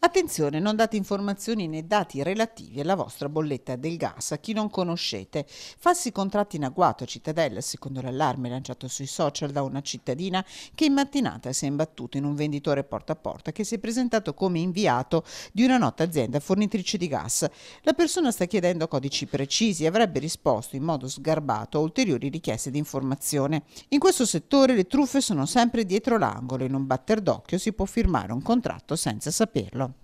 Attenzione, non date informazioni né dati relativi alla vostra bolletta del gas a chi non conoscete. Falsi contratti in agguato a Cittadella, secondo l'allarme lanciato sui social da una cittadina che in mattinata si è imbattuta in un venditore porta a porta che si è presentato come inviato di una nota azienda fornitrice di gas. La persona sta chiedendo codici precisi e avrebbe risposto in modo sgarbato a ulteriori richieste di informazione. In questo settore le truffe sono sempre dietro l'angolo e in un batter d'occhio si può firmare un contratto senza saperlo. Long.